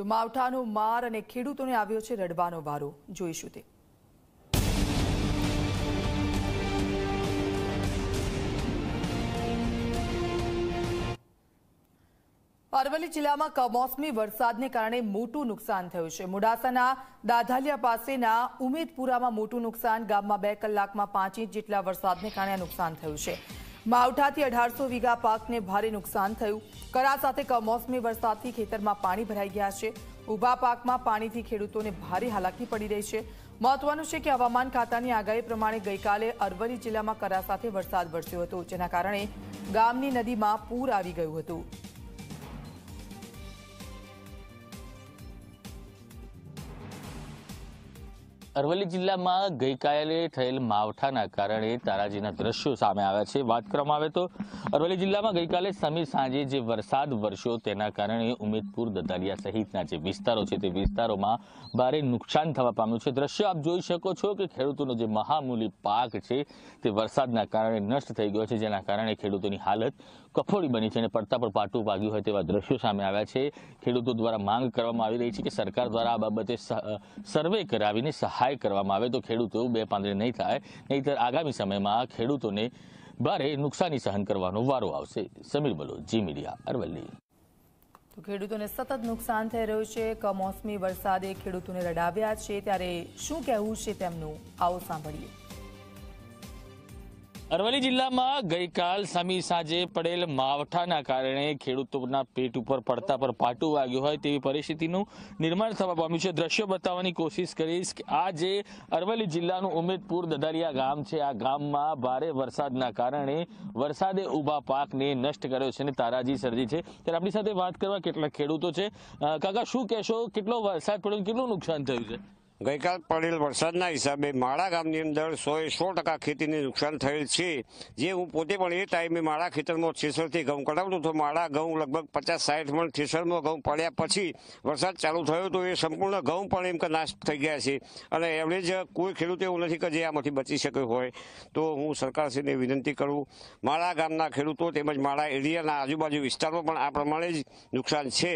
તો માવઠાનો માર અને ખેડૂતોને આવ્યો છે રડવાનો વારો જોઈશું તે અરવલ્લી જિલ્લામાં કમોસમી વરસાદને કારણે મોટું નુકસાન થયું છે મોડાસાના દાધાલિયા પાસેના ઉમેદપુરામાં મોટું નુકસાન ગામમાં બે કલાકમાં પાંચ ઇંચ જેટલા વરસાદને કારણે નુકસાન થયું છે માવઠાથી અઢારસો વીઘા પાકને ભારે નુકસાન થયું કરા સાથે કમોસમી વરસાદથી ખેતરમાં પાણી ભરાઈ ગયા છે ઊભા પાકમાં પાણીથી ખેડૂતોને ભારે હાલાકી પડી રહી છે મહત્વનું છે કે હવામાન ખાતાની આગાહી પ્રમાણે ગઈકાલે અરવલ્લી જિલ્લામાં કરા સાથે વરસાદ વરસ્યો હતો જેના કારણે ગામની નદીમાં પૂર આવી ગયું હતું અરવલ્લી જિલ્લામાં ગઈકાલે થયેલ માવઠાના કારણે તારાજીના દ્રશ્યો સામે આવ્યા છે વાત કરવામાં આવે તો અરવલ્લી જિલ્લામાં ગઈકાલે સમીર સાંજે જે વરસાદ વરસ્યો તેના કારણે ઉમેદપુર દદાલિયા સહિતના જે વિસ્તારો છે તે વિસ્તારોમાં ભારે નુકસાન થવા પામ્યું છે દ્રશ્ય આપ જોઈ શકો છો કે ખેડૂતોનો જે મહામૂલી પાક છે તે વરસાદના કારણે નષ્ટ થઈ ગયો છે જેના કારણે ખેડૂતોની હાલત કફોડી બની છે અને પડતા પર પાટું વાગ્યું હોય તેવા દ્રશ્યો સામે આવ્યા છે ખેડૂતો દ્વારા માંગ કરવામાં આવી રહી છે કે સરકાર દ્વારા આ બાબતે સર્વે કરાવીને સહાય સહાય કરવામાં આવે તો ખેડૂતો બે પાંદરે નહીં થાય નહીંતર આગામી સમયમાં ખેડૂતોને ભારે નુકસાની સહન કરવાનો વારો આવશે સમીર બલો જી મીડિયા અરવલ્લી તો ખેડૂતોને સતત નુકસાન થઈ રહ્યું છે કમોસમી વરસાદે ખેડૂતોને રડાવ્યા છે ત્યારે શું કહેવું છે તેમનું આવો સાંભળીએ અરવલ્લી જિલ્લામાં ગઈકાલ સમી સાંજે પડેલ માવઠાના કારણે ખેડૂતોના પેટ ઉપર પડતા પર પાટું વાગ્યું હોય તેવી પરિસ્થિતિનું નિર્માણ થવા પામ્યું છે દ્રશ્યો બતાવવાની કોશિશ કરીશ કે આ જે અરવલ્લી જિલ્લાનું ઉમેદપુર દદરિયા ગામ છે આ ગામમાં ભારે વરસાદના કારણે વરસાદે ઊભા પાકને નષ્ટ કર્યો છે અને તારાજી સર્જી છે ત્યારે આપણી સાથે વાત કરવા કેટલા ખેડૂતો છે કાકા શું કહેશો કેટલો વરસાદ પડ્યો કેટલું નુકસાન થયું છે ગઈકાલ પડેલ વરસાદના હિસાબે માળા ગામની અંદર સો એ સો ટકા ખેતીને નુકસાન થયેલ છે જે હું પોતે પણ એ ટાઈમે માળા ખેતરમાં થેસરથી ઘઉં કઢાવતો હતો માળા ઘઉં લગભગ પચાસ સાઠ મણ થેસરમાં ઘઉં પડ્યા પછી વરસાદ ચાલુ થયો તો એ સંપૂર્ણ ઘઉં પણ એમ કે નાશ થઈ ગયા છે અને એવરેજ કોઈ ખેડૂત એવું નથી કે જે આમાંથી બચી શકે હોય તો હું સરકારશ્રીને વિનંતી કરું મારા ગામના ખેડૂતો તેમજ મારા એરિયાના આજુબાજુ વિસ્તારો પણ આ પ્રમાણે જ નુકસાન છે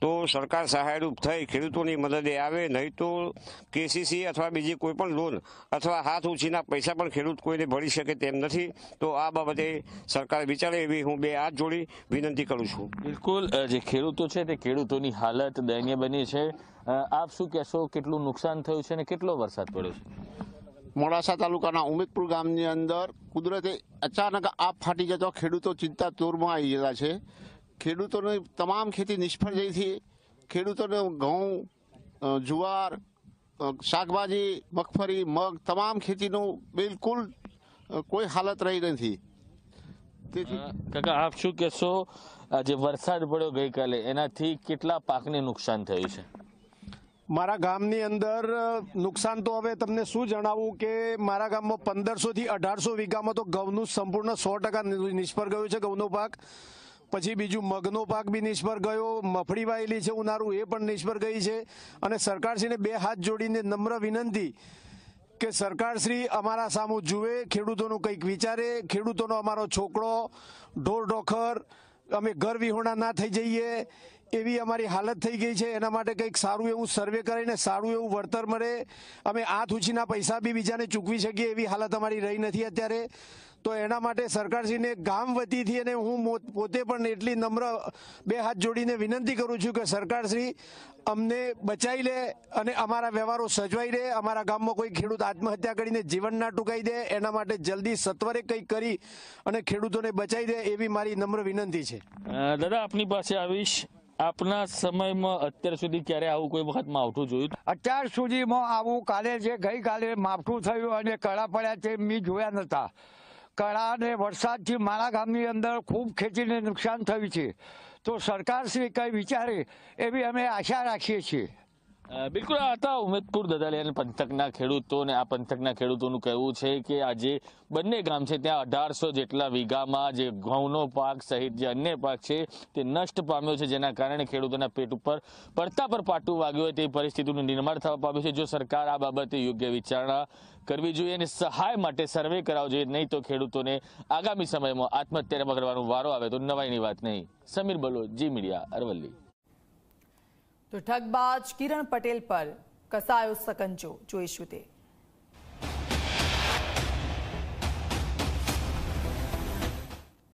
તો સરકાર સહાયરૂપ થઈ ખેડૂતોની મદદે આવે નહીં તો કેસીસી અથવા બીજી કોઈપણ લોન અથવા હાથ ઊંચીના પૈસા પણ ખેડૂત કોઈને ભરી શકે તેમ નથી તો આ બાબતે સરકાર વિચારે એવી હું બે હાથ જોડી વિનંતી કરું છું બિલકુલ જે ખેડૂતો છે તે ખેડૂતોની હાલત દયનીય બની છે આપ શું કહેશો કેટલું નુકસાન થયું છે અને કેટલો વરસાદ પડ્યો છે મોડાસા તાલુકાના ઉમેદપુર ગામની અંદર કુદરતે અચાનક આપ ફાટી જતો ખેડૂતો ચિંતા તોરમાં આવી ગયેલા છે ખેડૂતોની તમામ ખેતી નિષ્ફળ જઈ હતી ખેડૂતોને ઘઉં જુવાર શાકભાજી મગફળી મગ તમામ ખેતીનું બિલકુલ કોઈ હાલત રહી નથી કાકા આપ શું કહેશો જે વરસાદ પડ્યો ગઈકાલે એનાથી કેટલા પાકને નુકસાન થયું છે મારા ગામની અંદર નુકસાન તો હવે તમને શું જણાવું કે મારા ગામમાં પંદરસોથી અઢારસો વીઘામાં તો ઘઉંનું સંપૂર્ણ સો ટકા નિષ્ફળ ગયું છે ઘઉંનો પાક પછી બીજું મગનો પાક બી નિષ્ફળ ગયો મફળી વાયેલી છે ઉનાળું એ પણ નિષ્ફળ ગઈ છે અને સરકારશ્રીને બે હાથ જોડીને નમ્ર વિનંતી કે સરકારશ્રી અમારા સામું જુએ ખેડૂતોનું કંઈક વિચારે ખેડૂતોનો અમારો છોકરો ઢોર ઢોખર અમે ઘર વિહોણા ના થઈ જઈએ એવી અમારી હાલત થઈ ગઈ છે એના માટે કંઈક સારું એવું સર્વે કરીને સારું એવું વળતર મળે અમે આ થૂચીના પૈસા બી બીજાને ચૂકવી શકીએ એવી હાલત અમારી રહી નથી અત્યારે તો એના માટે સરકારશ્રીને ગામ વતીથી અને હું પોતે પણ એટલી નમ્ર બે હાથ જોડીને વિનંતી કરું છું કે સરકારશ્રી અમને બચાવી લે અને અમારા વ્યવહારો સજવાઈ રહે અમારા ગામમાં કોઈ ખેડૂત આત્મહત્યા કરીને જીવનના ટૂંકાઈ દે એના માટે જલ્દી સત્વરે કંઈક કરી અને ખેડૂતોને બચાવી દે એવી મારી નમ્ર વિનંતી છે દાદા આપની પાસે આવીશ આપના સમયમાં અત્યાર સુધી ક્યારે આવું કોઈ વખત માવઠું જોયું અત્યાર સુધીમાં આવું કાલે જે ગઈકાલે માવઠું થયું અને કળા પડ્યા છે મેં જોયા નતા કળા અને વરસાદથી મારા ગામની અંદર ખૂબ ખેતીને નુકસાન થયું છે તો સરકારશ્રી કંઈ વિચારે એવી અમે આશા રાખીએ છીએ બિલકુલ હતા ઉમેદપુર દદાલિયાન પંથકના ખેડૂતોને આ પંથકના ખેડૂતોનું કહેવું છે કે આ જે બંને ગામ છે ત્યાં અઢારસો જેટલા વીઘામાં જે ઘઉંનો પાક સહિત જે અન્ય પાક છે તે નષ્ટ પામ્યો છે જેના કારણે ખેડૂતોના પેટ ઉપર પડતા પર પાટું વાગ્યું હોય તે પરિસ્થિતિનું નિર્માણ થવા પામ્યું છે જો સરકાર આ બાબતે યોગ્ય વિચારણા કરવી જોઈએ અને સહાય માટે સર્વે કરાવવો જોઈએ નહીં તો ખેડૂતોને આગામી સમયમાં આત્મહત્યામાં કરવાનો વારો આવે તો નવાઈની વાત નહીં સમીર બલો જી મીડિયા અરવલ્લી તો ઠગબાજ કિરણ પટેલ પર કસાયો સકંજો જોઈશું તે